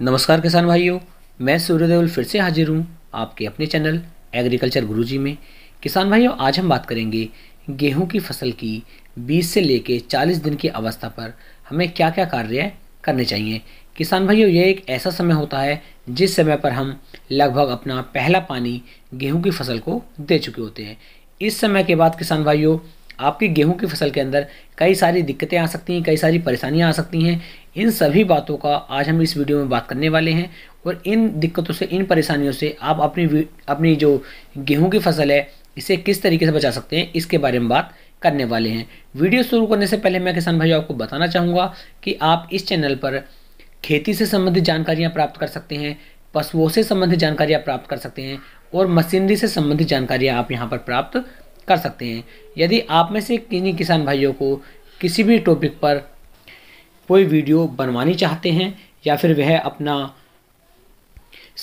नमस्कार किसान भाइयों मैं सूर्यदेवल फिर से हाजिर हूँ आपके अपने चैनल एग्रीकल्चर गुरुजी में किसान भाइयों आज हम बात करेंगे गेहूं की फसल की 20 से लेके 40 दिन की अवस्था पर हमें क्या क्या कार्य करने चाहिए किसान भाइयों यह एक ऐसा समय होता है जिस समय पर हम लगभग अपना पहला पानी गेहूँ की फसल को दे चुके होते हैं इस समय के बाद किसान भाइयों आपकी गेहूं की फसल के अंदर कई सारी दिक्कतें आ सकती हैं कई सारी परेशानियां आ सकती हैं इन सभी बातों का आज हम इस वीडियो में बात करने वाले हैं और इन दिक्कतों से इन परेशानियों से आप अपनी अपनी जो गेहूं की फसल है इसे किस तरीके से बचा सकते हैं इसके बारे में बात करने वाले हैं वीडियो शुरू करने से पहले मैं किसान भाई आपको बताना चाहूँगा कि आप इस चैनल पर खेती से संबंधित जानकारियाँ प्राप्त कर सकते हैं पशुओं से संबंधित जानकारियाँ प्राप्त कर सकते हैं और मशीनरी से संबंधित जानकारियाँ आप यहाँ पर प्राप्त कर सकते हैं यदि आप में से किन्हीं किसान भाइयों को किसी भी टॉपिक पर कोई वीडियो बनवानी चाहते हैं या फिर वह अपना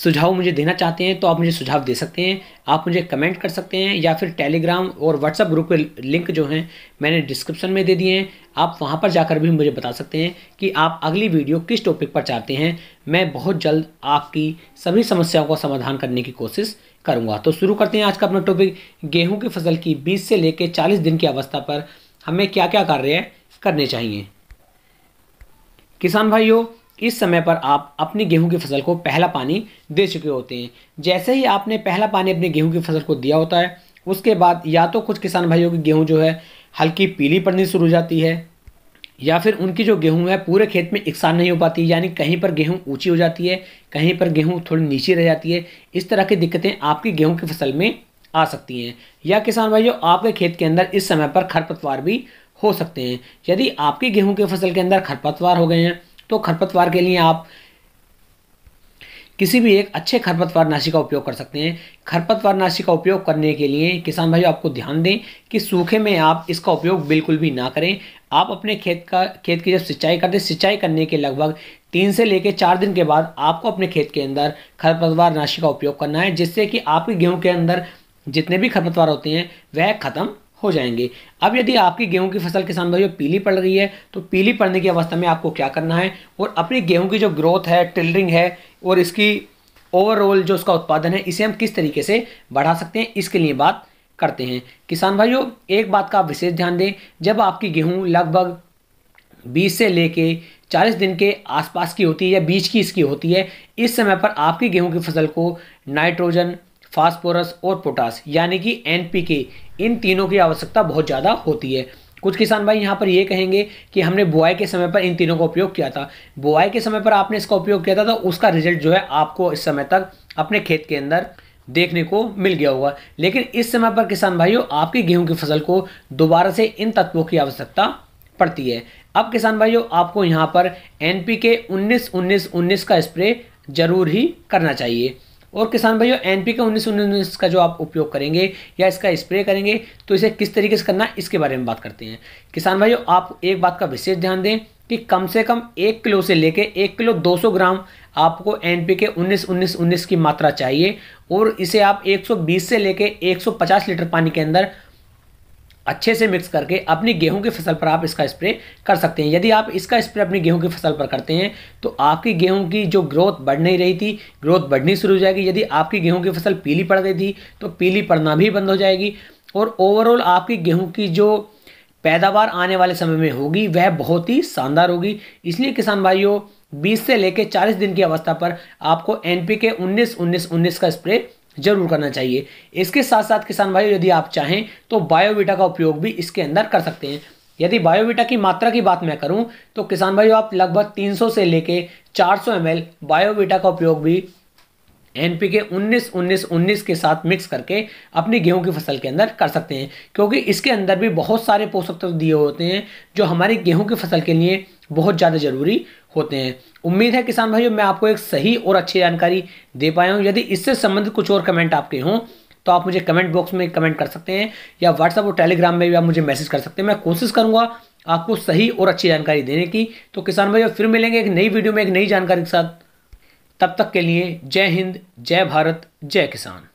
सुझाव मुझे देना चाहते हैं तो आप मुझे सुझाव दे सकते हैं आप मुझे कमेंट कर सकते हैं या फिर टेलीग्राम और व्हाट्सअप ग्रुप के लिंक जो हैं मैंने डिस्क्रिप्शन में दे दिए हैं आप वहां पर जाकर भी मुझे बता सकते हैं कि आप अगली वीडियो किस टॉपिक पर चाहते हैं मैं बहुत जल्द आपकी सभी समस्याओं का समाधान करने की कोशिश करूँगा तो शुरू करते हैं आज का अपना टॉपिक गेहूँ की फसल की बीस से लेकर चालीस दिन की अवस्था पर हमें क्या क्या कार्य करने चाहिए किसान भाइयों इस समय पर आप अपनी गेहूं की फसल को पहला पानी दे चुके होते हैं जैसे ही आपने पहला पानी अपने गेहूं की फसल को दिया होता है उसके बाद या तो कुछ किसान भाइयों की गेहूं जो है हल्की पीली पड़नी शुरू हो जाती है या फिर उनकी जो गेहूं है पूरे खेत में इकसान नहीं हो पाती यानी कहीं पर गेहूं ऊंची हो जाती है कहीं पर गेहूं थोड़ी नीचे रह जाती है इस तरह की दिक्कतें आपकी गेहूं की फसल में आ सकती हैं या किसान भाइयों आपके खेत के अंदर इस समय पर खरपतवार भी हो सकते हैं यदि आपकी गेहूं के फसल के अंदर खरपतवार हो गए हैं तो खरपतवार के लिए आप किसी भी एक अच्छे खरपतवार नाशी का उपयोग कर सकते हैं खरपतवार नाशी का उपयोग करने के लिए किसान भाई आपको ध्यान दें कि सूखे में आप इसका उपयोग बिल्कुल भी ना करें आप अपने खेत का खेत की जब सिंचाई करते सिंचाई करने के लगभग तीन से लेकर चार दिन के बाद आपको अपने खेत के अंदर खरपतवार नाशी का उपयोग करना है जिससे कि आपके गेहूँ के अंदर जितने भी खरपतवार होते हैं वह ख़त्म हो जाएंगे अब यदि आपकी गेहूं की फसल किसान भाइयों पीली पड़ रही है तो पीली पड़ने की अवस्था में आपको क्या करना है और अपनी गेहूं की जो ग्रोथ है टिलरिंग है और इसकी ओवरऑल जो उसका उत्पादन है इसे हम किस तरीके से बढ़ा सकते हैं इसके लिए बात करते हैं किसान भाइयों एक बात का आप विशेष ध्यान दें जब आपकी गेहूँ लगभग बीस से ले चालीस दिन के आसपास की होती है या बीच की इसकी होती है इस समय पर आपकी गेहूं की फसल को नाइट्रोजन फास्फोरस और पोटास यानी कि एनपीके इन तीनों की आवश्यकता बहुत ज़्यादा होती है कुछ किसान भाई यहाँ पर ये कहेंगे कि हमने बुआई के समय पर इन तीनों का उपयोग किया था बुआई के समय पर आपने इसका उपयोग किया था तो उसका रिजल्ट जो है आपको इस समय तक अपने खेत के अंदर देखने को मिल गया होगा लेकिन इस समय पर किसान भाइयों आपकी गेहूं की फसल को दोबारा से इन तत्वों की आवश्यकता पड़ती है अब किसान भाइयों आपको यहाँ पर एन पी के उन्नीस उन्नीस उन्नीस का स्प्रे जरूर ही करना चाहिए और किसान भाइयों एन पी का उन्नीस उन्नीस का जो आप उपयोग करेंगे या इसका स्प्रे करेंगे तो इसे किस तरीके से करना इसके बारे में बात करते हैं किसान भाइयों आप एक बात का विशेष ध्यान दें कि कम से कम एक किलो से लेके एक किलो 200 ग्राम आपको एन पी के उन्नीस उन्नीस उन्नीस की मात्रा चाहिए और इसे आप 120 से लेके 150 लीटर पानी के अंदर अच्छे से मिक्स करके अपनी गेहूं की फसल पर आप इसका स्प्रे कर सकते हैं यदि आप इसका स्प्रे अपनी गेहूं की फसल पर करते हैं तो आपकी गेहूं की जो ग्रोथ बढ़ नहीं रही थी ग्रोथ बढ़नी शुरू हो जाएगी यदि आपकी गेहूं की फसल पीली पड़ गई थी तो पीली पड़ना भी बंद हो जाएगी और ओवरऑल आपकी गेहूँ की जो पैदावार आने वाले समय में होगी वह बहुत ही शानदार होगी इसलिए किसान भाइयों 20 से लेकर 40 दिन की अवस्था पर आपको एन पी के उन्नीस उन्नीस उन्नीस का स्प्रे जरूर करना चाहिए इसके साथ साथ किसान भाई यदि आप चाहें तो बायोविटा का उपयोग भी इसके अंदर कर सकते हैं यदि बायोविटा की मात्रा की बात मैं करूं तो किसान भाई आप लगभग 300 से लेके 400 ml बायोविटा का उपयोग भी एन पी के उन्नीस उन्नीस उन्नीस के साथ मिक्स करके अपनी गेहूं की फसल के अंदर कर सकते हैं क्योंकि इसके अंदर भी बहुत सारे पोषक तत्व दिए होते हैं जो हमारी गेहूं की फसल के लिए बहुत ज़्यादा ज़रूरी होते हैं उम्मीद है किसान भाइयों मैं आपको एक सही और अच्छी जानकारी दे पाया हूँ यदि इससे संबंधित कुछ और कमेंट आपके हों तो आप मुझे कमेंट बॉक्स में कमेंट कर सकते हैं या व्हाट्सअप और टेलीग्राम में भी आप मुझे मैसेज कर सकते हैं मैं कोशिश करूँगा आपको सही और अच्छी जानकारी देने की तो किसान भाई फिर मिलेंगे एक नई वीडियो में एक नई जानकारी के साथ तब तक के लिए जय हिंद जय भारत जय किसान